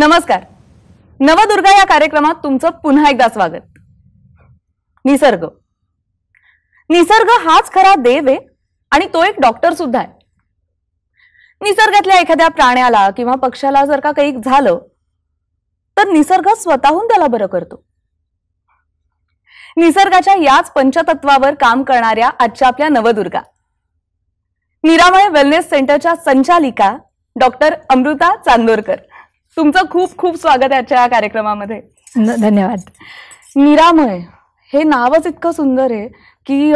नमस्कार नवदुर्गा या कार्यक्रमात तुमचं पुन्हा एकदा स्वागत निसर्ग निसर्ग हाच खरा देव आहे आणि तो एक डॉक्टर सुद्धा आहे निसर्गातल्या एखाद्या प्राण्याला किंवा पक्षाला जर का काही झालं तर निसर्ग स्वतःहून त्याला बरं करतो निसर्गाच्या याच पंचतत्वावर काम करणाऱ्या आजच्या आपल्या नवदुर्गा निरामय वेलनेस सेंटरच्या संचालिका डॉक्टर अमृता चांदोरकर तुमचं खूप खूप स्वागत आजच्या कार्यक्रमामध्ये धन्यवाद निरामय हे नावच इतकं सुंदर आहे की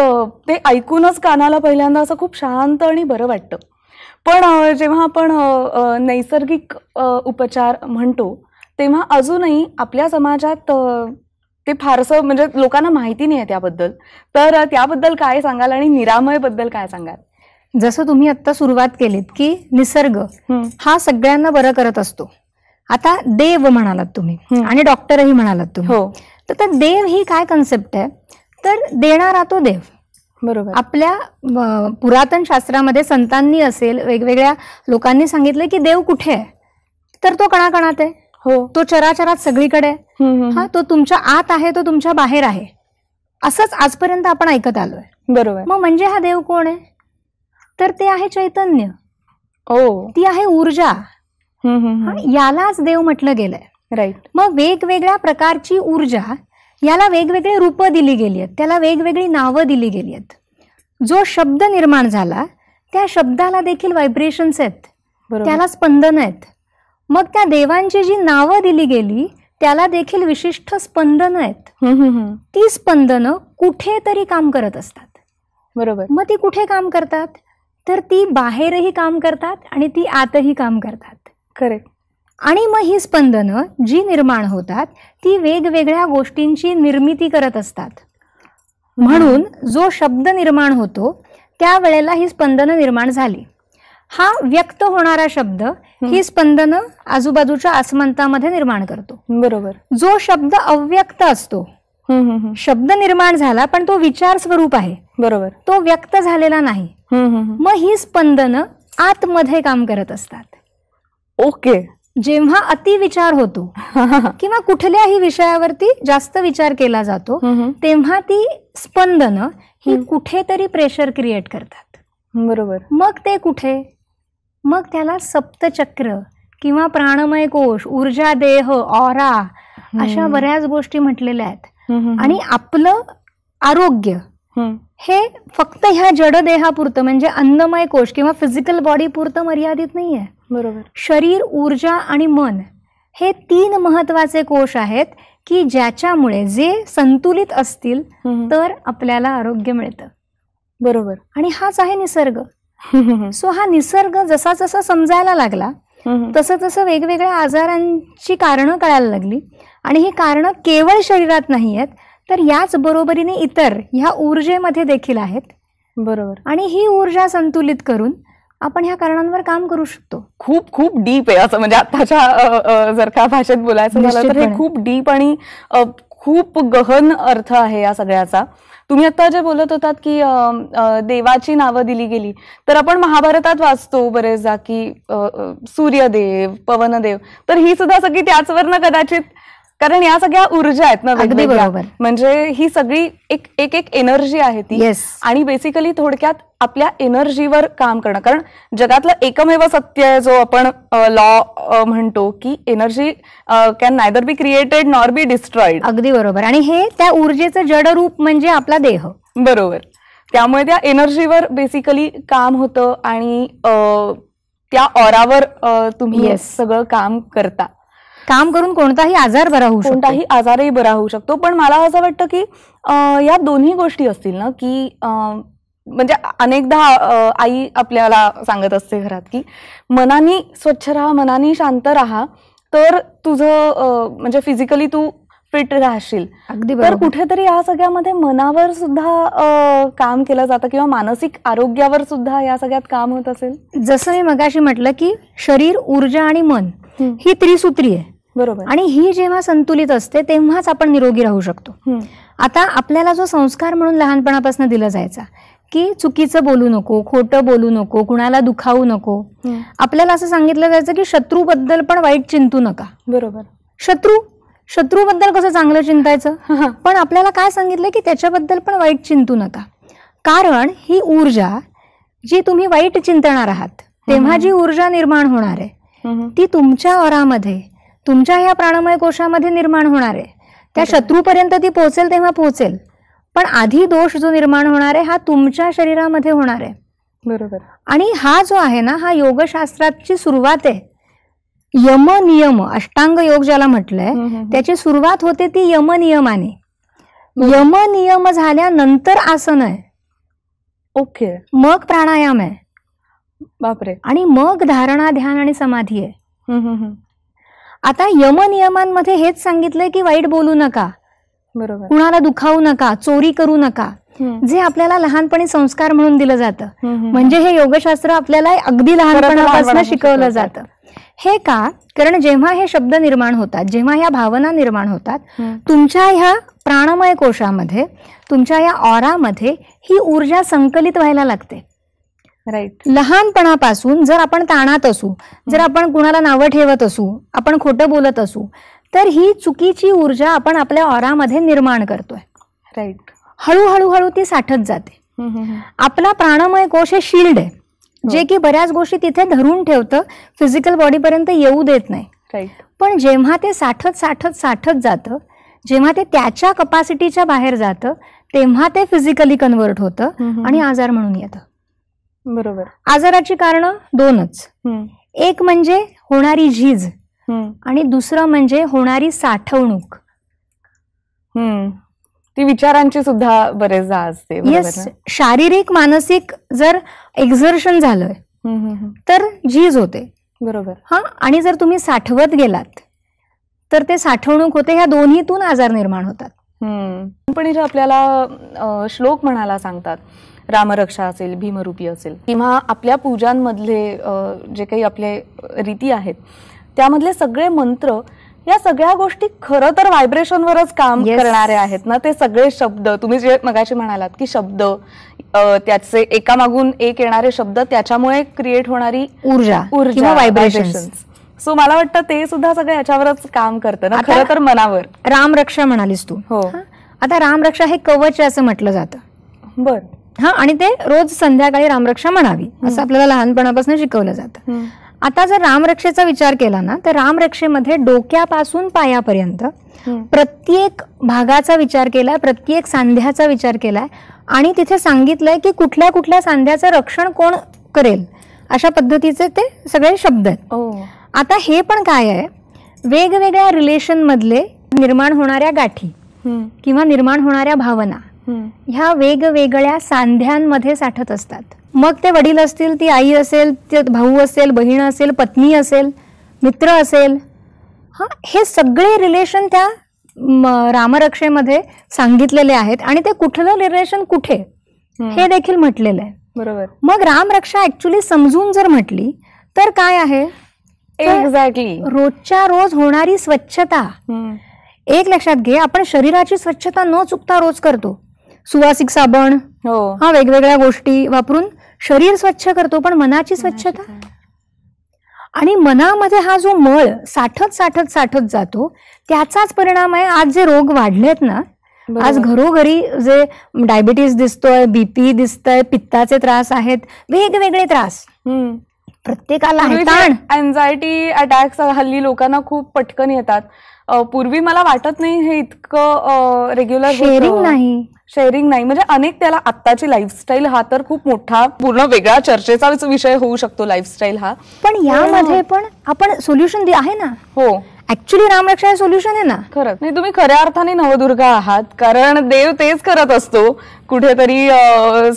ते ऐकूनच कानाला पहिल्यांदा असं खूप शांत आणि बरं वाटतं पण जेव्हा आपण नैसर्गिक उपचार म्हणतो तेव्हा अजूनही आपल्या समाजात ते फारसं म्हणजे लोकांना माहिती नाही आहे त्याबद्दल तर त्याबद्दल काय सांगाल आणि निरामयबद्दल काय सांगाल जसं तुम्ही आत्ता सुरुवात केलीत की निसर्ग हा सगळ्यांना बरं करत असतो आता देव म्हणालात तुम्ही आणि डॉक्टरही म्हणालात तुम्ही हो तर देव ही काय कन्सेप्ट आहे तर देणारा तो देव बरोबर आपल्या पुरातन शास्त्रामध्ये संतांनी असेल वेगवेगळ्या लोकांनी सांगितलं की देव कुठे आहे तर तो कणाकणात आहे हो तो चराचरात सगळीकडे हा तो तुमच्या आत आहे तो तुमच्या बाहेर आहे असंच आजपर्यंत आपण ऐकत आलोय बरोबर मग म्हणजे हा देव कोण आहे तर ते आहे चैतन्य ओ हो. ती आहे ऊर्जा यालाच देव म्हटलं गेलंय राईट मग वेगवेगळ्या प्रकारची ऊर्जा याला वेगवेगळी रूप दिली गेली आहेत त्याला वेगवेगळी नावं दिली गेली आहेत जो शब्द निर्माण झाला त्या शब्दाला देखील व्हायब्रेशन्स आहेत त्याला स्पंदन आहेत मग त्या देवांची जी नावं दिली गेली त्याला देखील विशिष्ट स्पंदनं आहेत ती स्पंदनं कुठेतरी काम करत असतात बरोबर मग ती कुठे काम करतात तर ती बाहेरही काम करतात आणि ती आतही काम करतात करेक्ट आणि मग ही स्पंदनं जी निर्माण होतात ती वेगवेगळ्या गोष्टींची निर्मिती करत असतात म्हणून जो शब्द निर्माण होतो त्यावेळेला ही स्पंदनं निर्माण झाली हा व्यक्त होणारा शब्द ही स्पंदनं आजूबाजूच्या आसमंतामध्ये निर्माण करतो बरोबर जो शब्द अव्यक्त असतो शब्द निर्माण झाला पण तो विचार स्वरूप आहे बरोबर तो व्यक्त झालेला नाही मग ही स्पंदनं आतमध्ये काम करत असतात ओके जेव्हा अतिविचार होतो किंवा कुठल्याही विषयावरती जास्त विचार केला जातो तेव्हा ती स्पंदन ही कुठेतरी प्रेशर क्रिएट करतात बरोबर मग ते कुठे मग त्याला सप्तचक्र किंवा प्राणमय कोश ऊर्जा देह ऑरा अशा बऱ्याच गोष्टी म्हटलेल्या आहेत आणि आपलं आरोग्य हे फक्त ह्या जडदेहापुरतं म्हणजे अन्नमय कोश किंवा फिजिकल बॉडी पुरतं मर्यादित नाहीये बरोबर शरीर ऊर्जा आणि मन हे तीन महत्वाचे कोश आहेत की ज्याच्यामुळे जे संतुलित असतील तर आपल्याला आरोग्य मिळतं बरोबर आणि हाच आहे निसर्ग सो हा निसर्ग जसा जसा समजायला लागला तसं तसं वेगवेगळ्या आजारांची कारणं कळायला लागली आणि ही कारण केवळ शरीरात नाही आहेत तर याच बरोबरीने इतर ह्या ऊर्जेमध्ये देखील आहेत बरोबर आणि ही ऊर्जा संतुलित करून आपण ह्या कारणांवर काम करू शकतो खूप खूप डीप आहे असं म्हणजे आताच्या जर का भाषेत बोलायचं झालं तर हे खूप डीप आणि खूप गहन अर्थ आहे या सगळ्याचा तुम्ही आता जे बोलत होतात की देवाची नावं दिली गेली तर आपण महाभारतात वाचतो बरेचदा की सूर्यदेव पवनदेव तर ही सुद्धा सगळी त्याचवरनं कदाचित कारण या सगळ्या ऊर्जा आहेत ना अगदी बरोबर म्हणजे ही सगळी एक एक एक एनर्जी आहे ती yes. आणि बेसिकली थोडक्यात आपल्या एनर्जीवर काम करणं कारण जगातलं एकमेव सत्य आहे जो आपण लॉ म्हणतो की energy can neither be created nor be destroyed अगदी बरोबर आणि हे त्या ऊर्जेचं जड रूप म्हणजे आपला देह बरोबर त्यामुळे त्या एनर्जीवर बेसिकली काम होतं आणि त्या ऑरावर तुम्ही सगळं काम करता काम करून कोणताही आजार बरा होऊ कोणताही आजारही बरा होऊ शकतो पण मला असं वाटतं की या दोन्ही गोष्टी असतील ना की म्हणजे अनेकदा आई आपल्याला सांगत असते घरात की मनानी स्वच्छ राहा मनानी शांत राहा तर तुझं म्हणजे फिजिकली तू फिट राहशील अगदी तर कुठेतरी या सगळ्यामध्ये मनावर सुद्धा काम केलं जातं किंवा मानसिक आरोग्यावर सुद्धा या सगळ्यात काम होत असेल जसं मी मगाशी म्हटलं की शरीर ऊर्जा आणि मन ही त्रिसूत्री आहे बरोबर आणि ही जेव्हा संतुलित असते तेव्हाच आपण निरोगी राहू शकतो आता आपल्याला जो संस्कार म्हणून लहानपणापासून दिला जायचा की चुकीचं बोलू नको खोटं बोलू नको कुणाला दुखावू नको आपल्याला असं सांगितलं जायचं की शत्रूबद्दल पण वाईट चिंतू नका बरोबर शत्रू शत्रूबद्दल कसं चांगलं चिंतायचं पण आपल्याला काय सांगितलं की त्याच्याबद्दल पण वाईट चिंतू नका कारण ही ऊर्जा जी तुम्ही वाईट चिंतणार आहात तेव्हा जी ऊर्जा निर्माण होणार आहे ती तुमच्या वरामध्ये तुमच्या ह्या प्राणमय कोशामध्ये निर्माण होणार आहे त्या शत्रूपर्यंत ती पोहोचेल तेव्हा पोहोचेल पण आधी दोष जो निर्माण होणार आहे हा तुमच्या शरीरामध्ये होणार आहे बरोबर आणि हा जो आहे ना हा योगशास्त्राची सुरुवात आहे यम नियम अष्टांग योग ज्याला म्हटलंय त्याची सुरुवात होते ती यम नियमाने यम नियम झाल्यानंतर आसन आहे ओके मग प्राणायाम आहे बापरे आणि मग धारणा ध्यान आणि समाधी आहे आता यमनियमांमध्ये हेच सांगितलंय की वाईट बोलू नका बरोबर कुणाला दुखावू नका चोरी करू नका जे आपल्याला लहानपणी संस्कार म्हणून दिलं जातं म्हणजे हे योगशास्त्र आपल्याला अगदी लहानपणापासून शिकवलं जातं हे का कारण जेव्हा हे शब्द निर्माण होतात जेव्हा ह्या भावना निर्माण होतात तुमच्या ह्या प्राणमय कोशामध्ये तुमच्या या ऑरामध्ये ही ऊर्जा संकलित व्हायला लागते लहानपणापासून जर आपण ताणात असू जर आपण कुणाला नावं ठेवत असू आपण खोटं बोलत असू तर ही चुकीची ऊर्जा आपण आपल्या ऑरामध्ये निर्माण करतोय राईट हळूहळू हळू ती साठत जाते आपला प्राणमय कोश हे शिल्ड आहे हो. जे की बऱ्याच गोष्टी तिथे धरून ठेवतं फिजिकल बॉडीपर्यंत येऊ देत नाही पण जेव्हा ते साठत साठत साठत जातं जेव्हा ते त्याच्या कपॅसिटीच्या बाहेर जातं तेव्हा ते फिजिकली कन्वर्ट होतं आणि आजार म्हणून येतं बरोबर आजाराची कारण दोनच एक म्हणजे होणारी झीज आणि दुसरं म्हणजे होणारी साठवणूक ती विचारांची सुद्धा बरेचदा असते येस शारीरिक मानसिक जर एक्झर्शन झालंय तर झीज होते बरोबर हा आणि जर तुम्ही साठवत गेलात तर ते साठवणूक होते ह्या दोन्हीतून आजार निर्माण होतात पण जे आपल्याला श्लोक म्हणायला सांगतात रामरक्षा असेल भीमरूपी असेल किंवा आपल्या पूजांमधले जे काही आपले रीती आहेत त्यामधले सगळे मंत्र या सगळ्या गोष्टी खरं तर व्हायब्रेशनवरच काम yes. करणारे आहेत ना ते सगळे शब्द तुम्ही जे मगाशी म्हणालात की शब्द त्याचे एकामागून एक येणारे शब्द त्याच्यामुळे क्रिएट होणारी ऊर्जा ऊर्जा व्हायब्रेशन सो मला वाटतं ते सुद्धा सगळं याच्यावरच काम करतं ना खरं तर मनावर रामरक्षा म्हणालीस तू हो आता रामरक्षा हे कवच असं म्हटलं जातं बरं हा आणि ते रोज संध्याकाळी रामरक्षा म्हणावी असं आपल्याला लहानपणापासून शिकवलं जातं आता जर रामरक्षेचा विचार केला ना तर रामरक्षेमध्ये डोक्यापासून पायापर्यंत प्रत्येक भागाचा विचार केलाय प्रत्येक सांध्याचा विचार केलाय आणि तिथे सांगितलंय की कुठल्या कुठल्या सांध्याचं रक्षण कोण करेल अशा पद्धतीचे ते सगळे शब्द आहेत आता हे पण काय आहे वेगवेगळ्या रिलेशन मधले निर्माण होणाऱ्या गाठी किंवा निर्माण होणाऱ्या भावना ह्या वेगवेगळ्या सांध्यांमध्ये साठत असतात मग ते वडील असतील ती आई असेल ते भाऊ असेल बहीण असेल पत्नी असेल मित्र असेल हे सगळे रिलेशन त्या रामरक्षेमध्ये सांगितलेले आहेत आणि ते कुठलं रिलेशन कुठे हे देखील म्हटलेलं आहे बरोबर मग रामरक्षा ऍक्च्युली समजून जर म्हटली तर काय आहे एक्झॅक्टली रोजच्या रोज होणारी स्वच्छता एक लक्षात घे आपण शरीराची स्वच्छता न चुकता रोज करतो सुवासिक साबण हो. हा वेगवेगळ्या गोष्टी वापरून शरीर स्वच्छ करतो पण मनाची स्वच्छता आणि मनामध्ये हा जो मळ साठत साठत साठत जातो त्याचाच परिणाम आहे आज जे रोग वाढलेत ना आज घरोघरी जे डायबिटीज दिसतोय बीपी दिसतोय पित्ताचे त्रास आहेत वेगवेगळे त्रास प्रत्येकाला अँझायटी म्हणजे अटॅक्स हल्ली लोकांना खूप पटकन येतात पूर्वी मला वाटत नाही हे इतकं रेग्युलर शेअरिंग नाही शेअरिंग नाही म्हणजे अनेक त्याला आत्ताची लाईफस्टाईल हा तर खूप मोठा पूर्ण वेगळा चर्चेचा विषय होऊ शकतो लाईफस्टाईल हा पण यामध्ये हो. पण आपण सोल्युशन आहे ना हो ऍक्च्युली रामरक्षा सोल्युशन आहे ना खरंच नाही तुम्ही खऱ्या अर्थाने नवदुर्गा आहात कारण देव तेच करत असतो कुठेतरी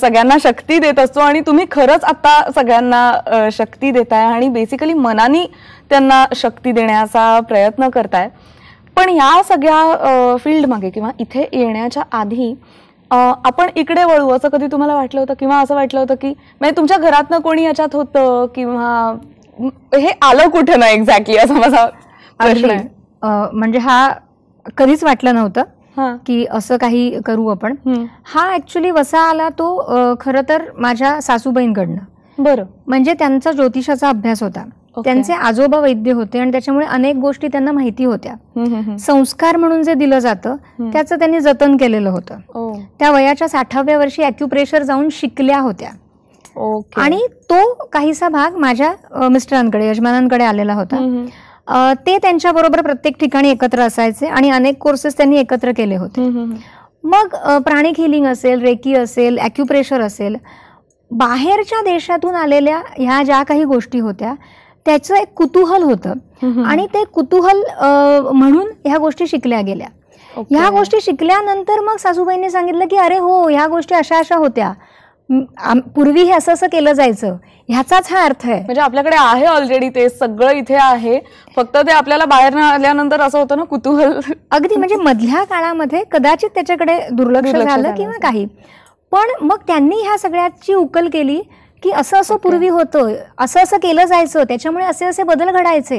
सगळ्यांना शक्ती देत असतो आणि तुम्ही खरंच आता सगळ्यांना शक्ती देताय आणि बेसिकली मनानी त्यांना शक्ती देण्याचा प्रयत्न करताय पण या सगळ्या मागे किंवा इथे येण्याच्या आधी आपण इकडे वळू असं कधी तुम्हाला वाटलं होतं किंवा असं वाटलं होतं की म्हणजे तुमच्या घरातनं कोणी याच्यात होतं किंवा हे आलं कुठं ना एक्झॅक्टली असं माझा प्रश्न आहे म्हणजे हा कधीच वाटलं नव्हतं की असं काही करू आपण हा ऍक्च्युली वसा आला तो खरं तर माझ्या सासूबाईंकडनं बरं म्हणजे त्यांचा ज्योतिषाचा अभ्यास होता त्यांचे आजोबा वैद्य होते आणि त्याच्यामुळे अनेक गोष्टी त्यांना माहिती होत्या संस्कार म्हणून जे दिलं जातं त्याचं त्यांनी जतन केलेलं होतं त्या वयाच्या साठाव्या वर्षी अॅक्युप्रेशर जाऊन शिकल्या होत्या आणि तो काहीसा भाग माझ्या मिस्टरांकडे यजमानांकडे आलेला होता ते त्यांच्याबरोबर प्रत्येक ठिकाणी एकत्र असायचे आणि अनेक कोर्सेस त्यांनी एकत्र केले होते मग प्राणिक हिलिंग असेल रेकी असेल अॅक्युप्रेशर असेल बाहेरच्या देशातून आलेल्या ह्या ज्या काही गोष्टी होत्या त्याचं एक कुतूहल होतं आणि ते कुतूहल म्हणून ह्या गोष्टी शिकल्या गेल्या ह्या गोष्टी शिकल्यानंतर मग सासूबाईंनी सांगितलं की अरे हो ह्या गोष्टी अशा अशा होत्या पूर्वी हे असं असं केलं जायचं ह्याचाच हा अर्थ आहे म्हणजे आपल्याकडे आहे ऑलरेडी ते सगळं इथे आहे फक्त ते आपल्याला बाहेर आल्यानंतर असं होतं ना कुतूहल अगदी म्हणजे मधल्या काळामध्ये कदाचित त्याच्याकडे दुर्लक्ष झालं किंवा काही पण मग त्यांनी ह्या सगळ्याची उकल केली की असं असं पूर्वी होतं असं असं केलं जायचं त्याच्यामुळे असे असे बदल घडायचे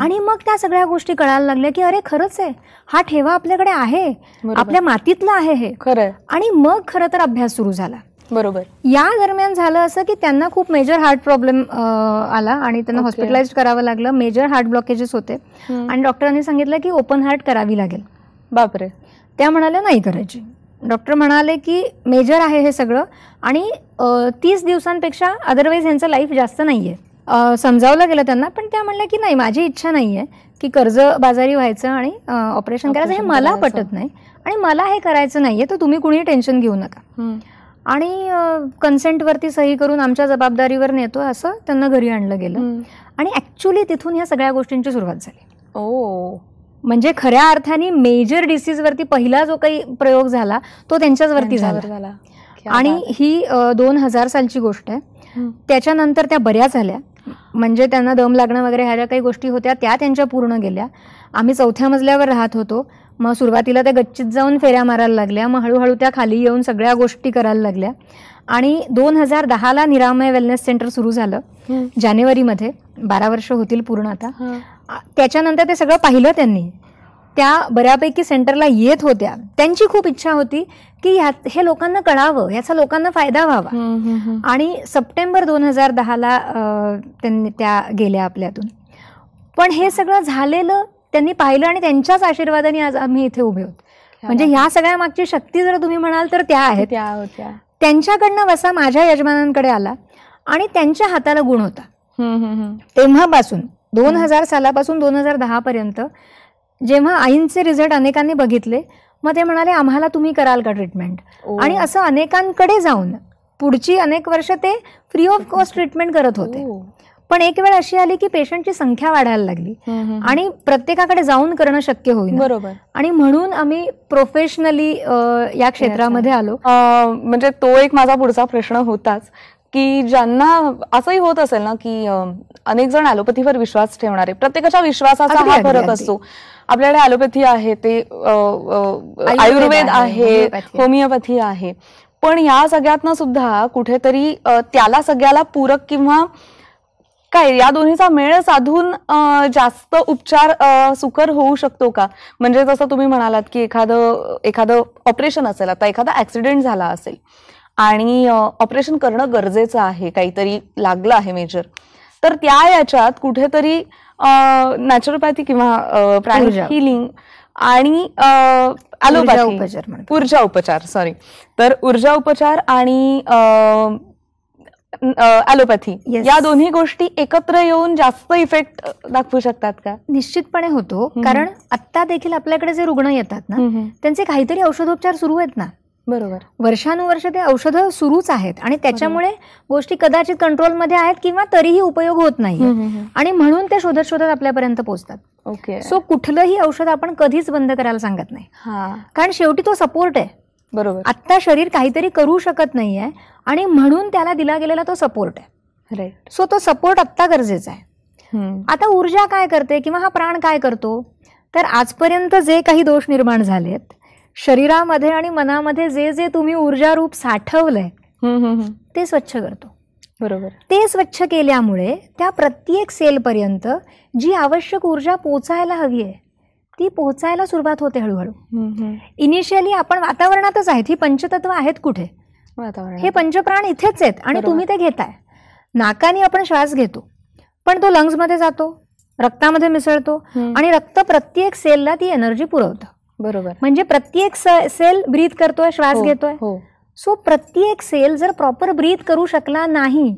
आणि मग त्या सगळ्या गोष्टी कळायला लागल्या की अरे खरंच आहे हा ठेवा आपल्याकडे आहे आपल्या मातीतला आहे हे खरं आणि मग खरं तर अभ्यास सुरू झाला बरोबर या दरम्यान झालं असं की त्यांना खूप मेजर हार्ट प्रॉब्लेम आला आणि त्यांना हॉस्पिटलाइज करावं लागलं मेजर हार्ट ब्लॉकेजेस होते आणि डॉक्टरांनी सांगितलं की ओपन हार्ट करावी लागेल बापरे त्या म्हणाल्या नाही करायची डॉक्टर म्हणाले की मेजर आहे हे सगळं आणि तीस दिवसांपेक्षा अदरवाईज ह्यांचं लाईफ जास्त नाही आहे समजावलं गेलं त्यांना पण त्या म्हणल्या की नाही माझी इच्छा नाही आहे की कर्ज बाजारी व्हायचं आणि ऑपरेशन करायचं हे मला पटत नाही आणि मला हे करायचं नाही आहे तर तुम्ही कुणी टेन्शन घेऊ नका आणि कन्सेंटवरती सही करून आमच्या जबाबदारीवर नेतो असं त्यांना घरी आणलं गेलं आणि ॲक्च्युली तिथून ह्या सगळ्या गोष्टींची सुरुवात झाली ओ म्हणजे खऱ्या अर्थाने मेजर डिसीजवरती पहिला जो काही प्रयोग झाला तो त्यांच्याचवरती झाला आणि ही दोन हजार सालची गोष्ट आहे त्याच्यानंतर त्या बऱ्या झाल्या म्हणजे त्यांना दम लागणं वगैरे ह्या ज्या काही गोष्टी होत्या त्या त्यांच्या पूर्ण गेल्या आम्ही चौथ्या मजल्यावर राहत होतो मग सुरुवातीला त्या गच्चीत जाऊन फेऱ्या मारायला लागल्या मग हळूहळू त्या खाली येऊन सगळ्या गोष्टी करायला लागल्या आणि दोन हजार दहाला निरामय वेलनेस सेंटर सुरू झालं जानेवारीमध्ये बारा वर्ष होतील पूर्ण आता त्याच्यानंतर ते सगळं पाहिलं त्यांनी त्या बऱ्यापैकी सेंटरला येत होत्या त्यांची खूप इच्छा होती की ह्या हे लोकांना कळावं याचा लोकांना फायदा व्हावा आणि सप्टेंबर दोन हजार दहाला त्यांनी त्या गेल्या आपल्यातून पण हे सगळं झालेलं त्यांनी पाहिलं आणि त्यांच्याच आशीर्वादाने आज आम्ही इथे उभे होतो म्हणजे ह्या सगळ्या मागची शक्ती जर तुम्ही म्हणाल तर त्या आहेत त्या होत्या त्यांच्याकडनं वसा माझ्या यजमानांकडे आला आणि त्यांच्या हाताला गुण होता तेव्हापासून दोन हजार सालापासून दोन हजार पर्यंत जेव्हा आईंचे रिझल्ट अनेकांनी बघितले मग ते म्हणाले आम्हाला तुम्ही कराल का ट्रीटमेंट आणि असं अनेकांकडे जाऊन पुढची अनेक वर्ष ते फ्री ऑफ कॉस्ट ट्रीटमेंट करत होते पण एक वेळ अशी आली की पेशंटची संख्या वाढायला लागली आणि प्रत्येकाकडे जाऊन करणं शक्य होईल बरोबर आणि म्हणून आम्ही प्रोफेशनली या क्षेत्रामध्ये आलो म्हणजे तो एक माझा पुढचा प्रश्न होताच की ज्यांना असंही होत असेल ना की अनेक जण अलोपॅथीवर विश्वास ठेवणारे प्रत्येकाच्या विश्वासाचा हा फरक असतो आपल्याकडे ॲलोपॅथी आहे ते आयुर्वेद आहे होमिओपॅथी आहे पण या सगळ्यातनं सुद्धा कुठेतरी त्याला सगळ्याला पूरक किंवा काय या दोन्हीचा मेळ साधून जास्त उपचार सुकर होऊ शकतो का म्हणजे जसं तुम्ही म्हणालात की एखादं एखादं ऑपरेशन असेल आता एखादा ऍक्सिडेंट झाला असेल आणि ऑपरेशन करणं गरजेचं आहे काहीतरी लागलं आहे मेजर तर त्या याच्यात कुठेतरी नॅचरोपॅथी किंवा प्राणी हिलिंग आणि ॲलोपॅथी ऊर्जा उपचार सॉरी तर ऊर्जा उपचार आणि ॲलोपॅथी या दोन्ही गोष्टी एकत्र येऊन जास्त इफेक्ट दाखवू शकतात का निश्चितपणे होतो कारण आता देखील आपल्याकडे जे रुग्ण येतात ना त्यांचे काहीतरी औषधोपचार सुरू आहेत ना बरोबर वर्षानुवर्ष ते औषधं सुरूच आहेत आणि त्याच्यामुळे गोष्टी कदाचित कंट्रोलमध्ये आहेत किंवा तरीही उपयोग होत नाही आणि म्हणून ते शोधत शोधत आपल्यापर्यंत पोहोचतात ओके सो कुठलंही औषध आपण कधीच बंद करायला सांगत नाही कारण शेवटी तो सपोर्ट आहे बरोबर आत्ता शरीर काहीतरी करू शकत नाहीये आणि म्हणून त्याला दिला गेलेला तो सपोर्ट आहे राईट सो तो सपोर्ट आत्ता गरजेचा आहे आता ऊर्जा काय करते किंवा हा प्राण काय करतो तर आजपर्यंत जे काही दोष निर्माण झालेत शरीरामध्ये आणि मनामध्ये जे जे तुम्ही ऊर्जा रूप साठवलंय ते स्वच्छ करतो बरोबर ते स्वच्छ केल्यामुळे त्या प्रत्येक सेलपर्यंत जी आवश्यक ऊर्जा पोचायला हवी आहे ती पोहोचायला सुरुवात होते हळूहळू इनिशियली आपण वातावरणातच आहेत ही पंचतत्व आहेत कुठे हे पंचप्राण इथेच आहेत आणि तुम्ही ते घेताय नाकाने आपण श्वास घेतो पण तो लंग्समध्ये जातो रक्तामध्ये मिसळतो आणि रक्त प्रत्येक सेलला ती एनर्जी पुरवतं बरोबर म्हणजे प्रत्येक सेल ब्रीथ करतोय श्वास हो, घेतोय हो. सो प्रत्येक सेल जर प्रॉपर ब्रीथ करू शकला नाही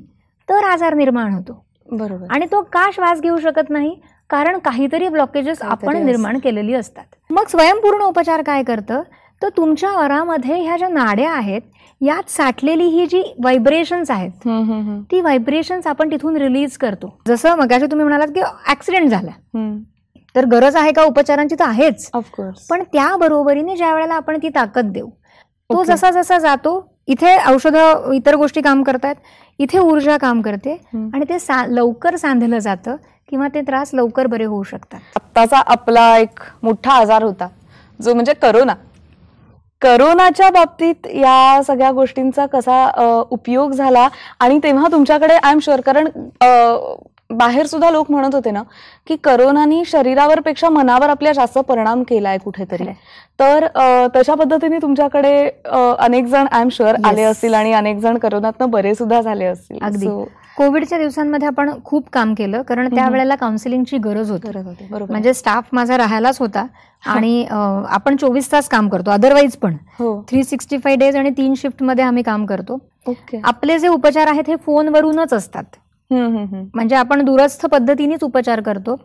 तर आजार निर्माण होतो बरोबर आणि तो का श्वास घेऊ शकत नाही कारण काहीतरी ब्लॉकेजेस आपण निर्माण केलेली असतात मग स्वयंपूर्ण उपचार काय करतं तर तुमच्या वरामध्ये ह्या ज्या नाड्या आहेत यात साठलेली ही जी व्हायब्रेशन्स आहेत ती व्हायब्रेशन्स आपण तिथून रिलीज करतो जसं मग तुम्ही म्हणालात की ऍक्सिडेंट झाला तर गरज आहे का उपचारांची तर आहेच ऑफकोर्स पण बरोबरीने ज्या वेळेला आपण ती ताकद देऊ तो जसा जसा जातो इथे औषध इतर गोष्टी काम करतात इथे ऊर्जा काम करते आणि ते लवकर सांधलं जातं किंवा ते त्रास लवकर बरे होऊ शकतात आत्ताचा आपला एक मोठा आजार होता जो म्हणजे करोना करोनाच्या बाबतीत या सगळ्या गोष्टींचा कसा उपयोग झाला आणि तेव्हा तुमच्याकडे आय एम शुअर कारण बाहेर सुद्धा लोक म्हणत होते ना की करोनानी शरीरावर पेक्षा मनावर आपल्या जास्त परिणाम केलाय कुठेतरी तर तशा पद्धतीने तुमच्याकडे अनेक जण आय एम शुअर आले असतील आणि अनेक जण करोनातनं बरे सुद्धा झाले असतील अगदी कोविडच्या दिवसांमध्ये आपण खूप काम केलं कारण त्यावेळेला काउन्सिलिंगची गरज होती म्हणजे स्टाफ माझा राहायलाच होता आणि आपण चोवीस तास काम करतो अदरवाईज पण थ्री सिक्स्टी फाय डेज आणि तीन शिफ्ट मध्ये आम्ही काम करतो आपले जे उपचार आहेत हे फोनवरूनच असतात म्हणजे आपण दूरस्थ पद्धतीनेच उपचार करतो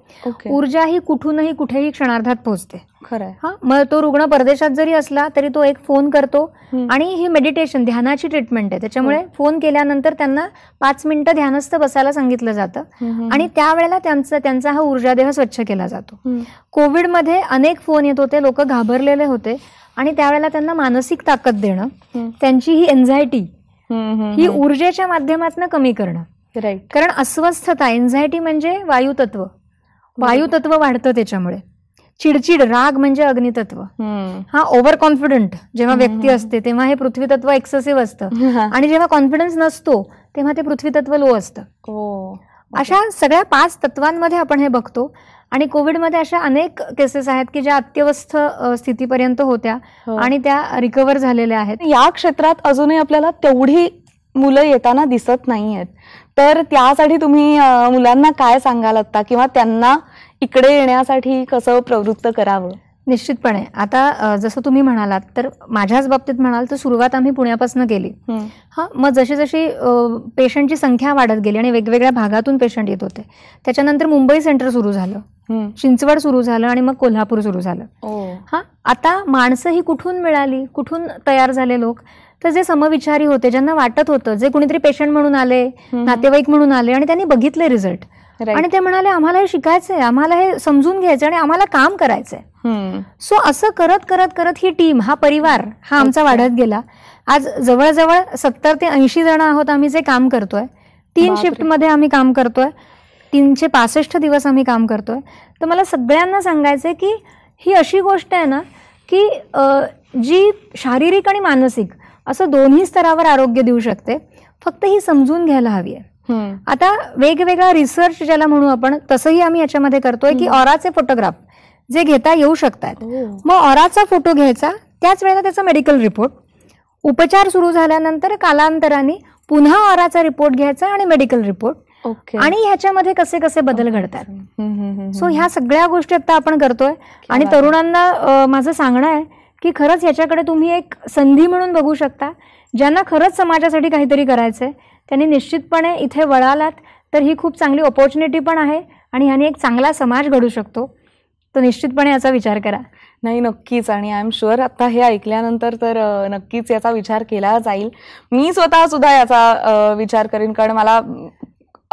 ऊर्जा ही कुठूनही कुठेही क्षणार्धात पोहोचते खरं मग तो रुग्ण परदेशात जरी असला तरी तो एक फोन करतो आणि ही मेडिटेशन ध्यानाची ट्रीटमेंट आहे त्याच्यामुळे हो. फोन केल्यानंतर त्यांना पाच मिनिटं ध्यानस्थ बसायला सांगितलं जातं आणि त्यावेळेला त्यांचा त्यांचा हा ऊर्जादेह स्वच्छ केला जातो कोविडमध्ये अनेक फोन येत होते लोक घाबरलेले होते आणि त्यावेळेला त्यांना मानसिक ताकद देणं त्यांची ही एन्झायटी ही ऊर्जेच्या माध्यमातून कमी करणं राईट कारण अस्वस्थता एन्झायटी म्हणजे वायुतत्व वायुतत्व वाढतं त्याच्यामुळे चिडचिड राग म्हणजे अग्नितत्व हा ओव्हर कॉन्फिडंट जेव्हा व्यक्ती असते तेव्हा हे पृथ्वी तत्व एक्सेसिव्ह असतं आणि जेव्हा कॉन्फिडन्स नसतो तेव्हा ते पृथ्वी तत्व लो असतं हो. अशा सगळ्या पाच तत्वांमध्ये आपण हे बघतो आणि कोविडमध्ये अशा अनेक केसेस आहेत की ज्या अत्यवस्थ स्थितीपर्यंत होत्या हो. आणि त्या रिकव्हर झालेल्या आहेत या क्षेत्रात अजूनही आपल्याला तेवढी मुलं येताना दिसत नाही आहेत तर त्यासाठी तुम्ही मुलांना काय सांगाल आता किंवा त्यांना इकडे येण्यासाठी कसं प्रवृत्त करावं निश्चितपणे आता जसं तुम्ही म्हणालात तर माझ्याच बाबतीत म्हणाल तर सुरुवात आम्ही पुण्यापासून केली हा मग जशी जशी पेशंटची संख्या वाढत गेली आणि वेगवेगळ्या भागातून पेशंट येत होते त्याच्यानंतर मुंबई सेंटर सुरू झालं चिंचवड सुरू झालं आणि मग कोल्हापूर सुरू झालं हा हो. आता माणसं ही कुठून मिळाली कुठून तयार झाले लोक तर जे समविचारी होते ज्यांना वाटत होतं जे कुणीतरी पेशंट म्हणून आले नातेवाईक म्हणून आले आणि त्यांनी बघितले रिझल्ट आणि ते म्हणाले आम्हाला हे शिकायचंय आम्हाला हे समजून घ्यायचंय आणि आम्हाला काम करायचंय सो असं करत करत करत ही टीम हा परिवार हा आमचा वाढत गेला आज जवळजवळ सत्तर ते ऐंशी जण आहोत आम्ही जे काम करतोय तीन शिफ्ट मध्ये आम्ही काम करतोय तीनशे पासष्ट दिवस आम्ही काम करतोय तर मला सगळ्यांना सांगायचंय की ही अशी गोष्ट आहे ना की जी शारीरिक आणि मानसिक असं दोन्ही स्तरावर आरोग्य देऊ शकते फक्त ही समजून घ्यायला हवी आहे आता वेगवेगळा रिसर्च ज्याला म्हणू आपण तसंही आम्ही याच्यामध्ये करतोय की ऑराचे फोटोग्राफ जे घेता येऊ शकतात हो. मग ऑराचा फोटो घ्यायचा त्याच वेळेला त्याचा मेडिकल रिपोर्ट उपचार सुरू झाल्यानंतर कालांतराने पुन्हा ऑराचा रिपोर्ट घ्यायचा आणि मेडिकल रिपोर्ट Okay. आणि ह्याच्यामध्ये कसे कसे बदल घडतात सो ह्या सगळ्या गोष्टी आता आपण करतोय आणि तरुणांना माझं सांगणं आहे की खरंच याच्याकडे तुम्ही एक संधी म्हणून बघू शकता ज्यांना खरंच समाजासाठी काहीतरी करायचं आहे त्यांनी निश्चितपणे इथे वळालात तर ही खूप चांगली ऑपॉर्च्युनिटी पण आहे आणि ह्याने एक चांगला समाज घडू शकतो तर निश्चितपणे याचा विचार करा नाही नक्कीच आणि आय एम शुअर आता हे ऐकल्यानंतर तर नक्कीच याचा विचार केला जाईल मी स्वतः सुद्धा याचा विचार करेन कारण मला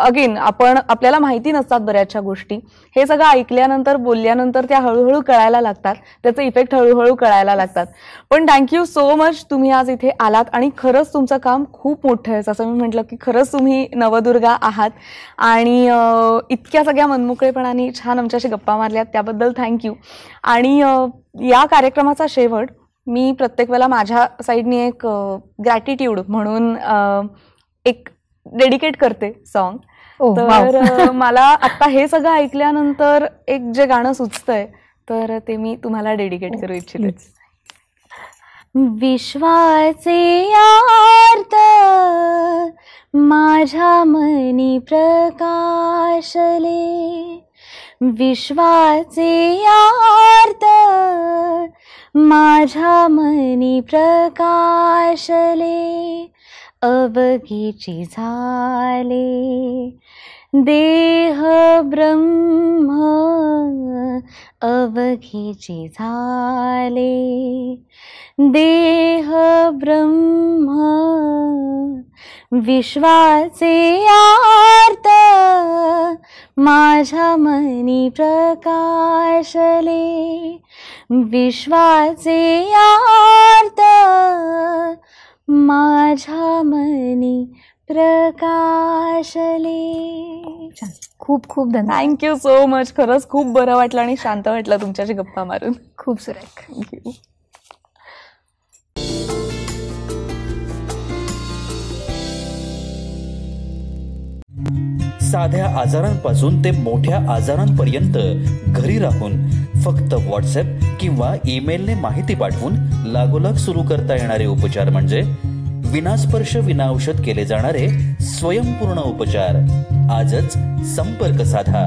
अगेन आपण आपल्याला माहिती नसतात बऱ्याचशा गोष्टी हे सगळं ऐकल्यानंतर बोलल्यानंतर त्या हळूहळू कळायला लागतात त्याचे इफेक्ट हळूहळू कळायला लागतात पण थँक्यू सो मच तुम्ही आज इथे आलात आणि खरंच तुमचं काम खूप मोठं आहे असं मी म्हटलं की खरंच तुम्ही नवदुर्गा आहात आणि इतक्या सगळ्या मनमोकळेपणाने छान आमच्याशी गप्पा मारल्यात त्याबद्दल थँक्यू आणि या कार्यक्रमाचा शेवट मी प्रत्येक वेळेला माझ्या साईडनी एक ग्रॅटिट्यूड म्हणून एक डेडिकेट करते सॉन्ग तर मला आता हे सगळं ऐकल्यानंतर एक जे गाणं सुचतंय तर ते मी तुम्हाला डेडिकेट करू इच्छिते विश्वाचे आर्त माझ्या मनी प्रकाशले विश्वाचे आर्त माझ्या मनी प्रकाशले अवघेची झाले देह ब्रह्म अवघेची झाले देह ब्रह्म विश्वाचे आर्त माझ्या मनी प्रकाशले विश्वाचे आर्त माझ्या मनी प्रकाशले खूप खूप धन्यवाद थँक्यू सो मच खरंच खूप बरं वाटलं आणि शांत वाटलं तुमच्याशी गप्पा मारून खूप सुरेख थँक्यू साध्या आजारांपासून ते मोठ्या आजारांपर्यंत घरी राहून फक्त व्हॉट्सअप किंवा ईमेलने माहिती पाठवून लागोलाग सुरू करता येणारे उपचार म्हणजे विनास्पर्श विना औषध केले जाणारे स्वयंपूर्ण उपचार आजच संपर्क साधा